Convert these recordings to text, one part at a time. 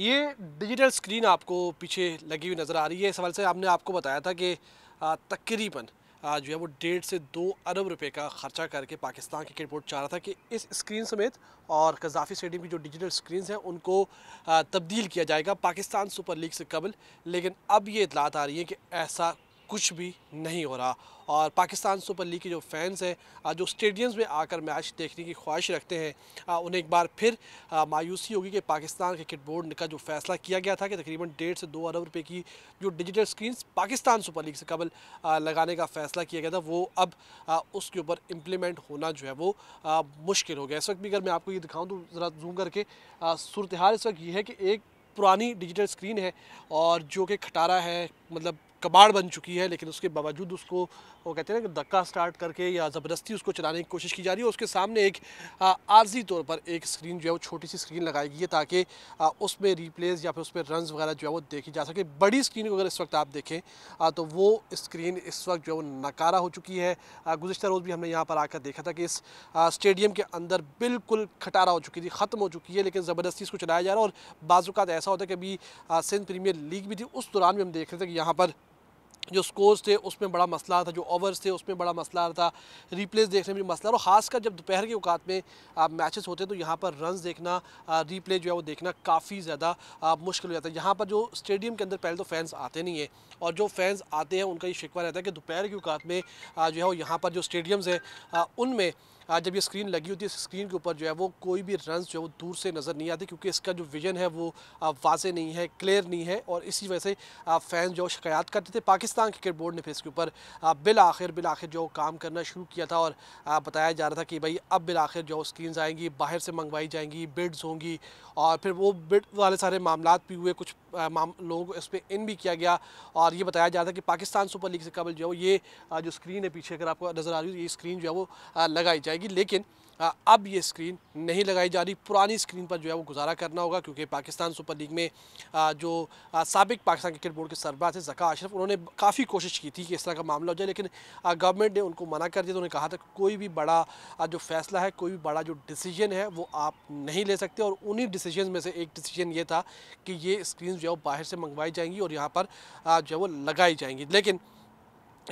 ये digital screen आपको पीछे लगी हुई नज़र आ रही है इस हवाले से हमने आपको बताया था कि तकरीबन जो है वो डेढ़ से दो अरब रुपए का ख़र्चा करके पाकिस्तान क्रिकेट बोर्ड चाह रहा था कि इस स्क्रीन समेत और कजाफी स्टेडियम की जो डिजिटल स्क्रीन हैं उनको तब्दील किया जाएगा पाकिस्तान सुपर लीग से कबल लेकिन अब ये इतलात आ रही है कि ऐसा कुछ भी नहीं हो रहा और पाकिस्तान सुपर लीग के जो फैंस हैं जो स्टेडियम्स में आकर मैच देखने की ख्वाहिश रखते हैं उन्हें एक बार फिर मायूसी होगी कि पाकिस्तान क्रिकेट बोर्ड का जो फैसला किया गया था कि तकरीबन डेढ़ से दो अरब रुपये की जो digital screen Pakistan super league से कबल लगाने का फैसला किया गया था वो अब उसके ऊपर इम्प्लीमेंट होना जो है वो मुश्किल हो गया इस वक्त भी अगर मैं आपको ये दिखाऊँ तो ज़रा जूम करके सूरत हाल इस वक्त ये है कि एक पुरानी डिजिटल स्क्रीन है और जो कि खटारा है मतलब कबाड़ बन चुकी है लेकिन उसके बावजूद उसको वो कहते हैं कि धक्का स्टार्ट करके या ज़बरदस्ती उसको चलाने की कोशिश की जा रही है उसके सामने एक आर्जी तौर पर एक स्क्रीन जो है वो छोटी सी स्क्रीन लगाई गई है ताकि उसमें रिप्लेस या फिर उसमें रन वगैरह जो है वो देखी जा सके बड़ी स्क्रीन को अगर इस वक्त आप देखें तो वो स्क्रीन इस वक्त जो है वो नकारा हो चुकी है गुजशत रोज़ भी हमने यहाँ पर आकर देखा था कि इस स्टेडियम के अंदर बिल्कुल खटारा हो चुकी थी ख़त्म हो चुकी है लेकिन ज़बरदस्ती इसको चलाया जा रहा है और बाज़ात ऐसा होता है कि अभी सिंध प्रीमियर लीग भी थी उस दौरान भी हम देख रहे थे कि यहाँ पर जो स्कोर्स थे उसमें बड़ा मसला था जो ओवर्स थे उसमें बड़ा मसला आ था रीप्लेस देखने में भी मसला और ख़ासकर जब दोपहर के अवकात में मैचेस होते हैं तो यहाँ पर रन देखना रीप्ले जो है वो देखना काफ़ी ज़्यादा मुश्किल हो जाता है यहाँ पर जो स्टेडियम के अंदर पहले तो फैंस आते नहीं हैं और जो फैंस आते हैं उनका ये शिकवा रहता है कि दोपहर के अवकात में जो है वो यहाँ पर जो स्टेडियम्स हैं उनमें जब ये स्क्रीन लगी होती है स्क्रीन के ऊपर जो है वो कोई भी रन जो है वो दूर से नज़र नहीं आते क्योंकि इसका जो विजन है वो वाजे नहीं है क्लियर नहीं है और इसी वजह से फ़ैन जो शिकायत करते थे पाकिस्तान क्रिकेट बोर्ड ने फिर इसके ऊपर बिल आखिर बिल आखिर जो काम करना शुरू किया था और बताया जा रहा था कि भाई अब बिल आखिर जो स्क्रीन आएंगी बाहर से मंगवाई जाएंगी बिड्स होंगी और फिर वो बिड वाले सारे मामला भी हुए कुछ लोगों को इस पर इन भी किया गया और ये बताया जा रहा था कि पाकिस्तान सुपर लीग से कबल जो है ये जो स्क्रीन है पीछे अगर आपको नज़र आ रही है ये स्क्रीन जो है वो लगाई जाएगी जाएगी लेकिन अब ये स्क्रीन नहीं लगाई जा रही पुरानी स्क्रीन पर जो है वो गुजारा करना होगा क्योंकि पाकिस्तान सुपर लीग में जो सबक पाकिस्तान क्रिकेट बोर्ड के सरबरा थे जका अशरफ उन्होंने काफ़ी कोशिश की थी कि इस तरह का मामला हो जाए लेकिन गवर्नमेंट ने उनको मना कर दिया तो उन्होंने कहा था कोई भी बड़ा जो फैसला है कोई भी बड़ा जो डिसीजन है वो आप नहीं ले सकते और उन्हीं डिसीजन में से एक डिसीजन ये था कि ये स्क्रीन जो है वो बाहर से मंगवाई जाएंगी और यहाँ पर जो है वो लगाई जाएंगी लेकिन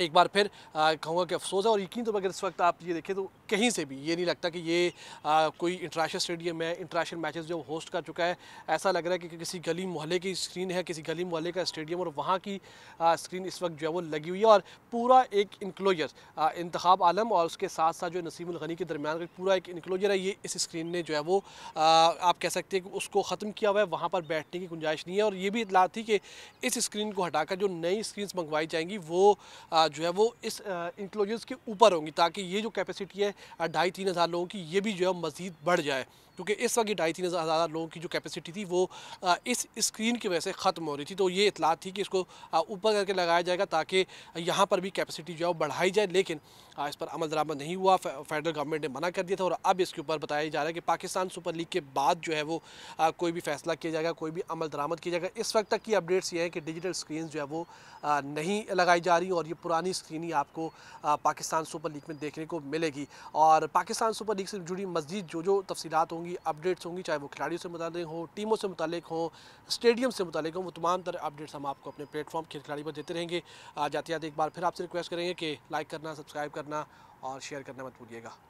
एक बार फिर कहूँगा कि अफसोस है और यकीन तो अगर इस वक्त आप ये देखें तो कहीं से भी ये नहीं लगता कि ये आ, कोई इंटरनेशनल स्टेडियम है इंटरनेशनल मैचेस जो होस्ट कर चुका है ऐसा लग रहा है कि, किसी गली मोहल्ले की स्क्रीन है किसी गली मोहल्ले का स्टेडियम और वहाँ की आ, स्क्रीन इस वक्त जो है वो लगी हुई है और पूरा एक इंक्लोजर इंतब आलम और उसके साथ साथ जो नसीम गनी के दरमियान का पूरा एक इनकलोजर है ये इस स्क्रीन ने जो है वो आ, आप कह सकते हैं कि उसको ख़त्म किया हुआ है वहाँ पर बैठने की गुंजाइश नहीं है और ये भी इतला थी कि इस स्क्रीन को हटाकर जो नई स्क्रीन मंगवाई जाएंगी वो जो है वो इस इंक्लोजर्स के ऊपर होंगी ताकि ये जो कैपेसिटी है ढाई तीन हज़ार लोगों की ये भी जो है मज़ीद बढ़ जाए क्योंकि इस वक्त ये ढाई तीन हज़ार लोगों की जो कैपेसिटी थी वो इस स्क्रीन की वजह से ख़त्म हो रही थी तो ये इतला थी कि इसको ऊपर करके लगाया जाएगा ताकि यहाँ पर भी कैपेसिटी जो है वो बढ़ाई जाए लेकिन इस पर अमल दरामद नहीं हुआ फेडरल गवर्नमेंट ने मना कर दिया था और अब इसके ऊपर बताया जा रहा है कि पाकिस्तान सुपर लीग के बाद जो है वो कोई भी फैसला किया जाएगा कोई भी अमल दरामद किया जाएगा इस वक्त तक की अपडेट्स ये हैं कि डिजिटल स्क्रीन जो है वो नहीं लगाई जा रही और ये पुरानी स्क्रीन ही आपको पाकिस्तान सुपर लीग में देखने को मिलेगी और पाकिस्तान सुपर लीग से जुड़ी मजीद जो जो तफसीत होंगी होंगी अपडेट्स होंगी चाहे वो खिलाड़ियों से मुतल हो टीमों से मुतल हो स्टेडियम से मुतल हो वो तमाम तरह अपडेट्स हम आपको अपने प्लेटफॉर्म खेल खिलाड़ी पर देते रहेंगे जाते जाते एक बार फिर आपसे रिक्वेस्ट करेंगे कि लाइक करना सब्सक्राइब करना और शेयर करना मत भूलिएगा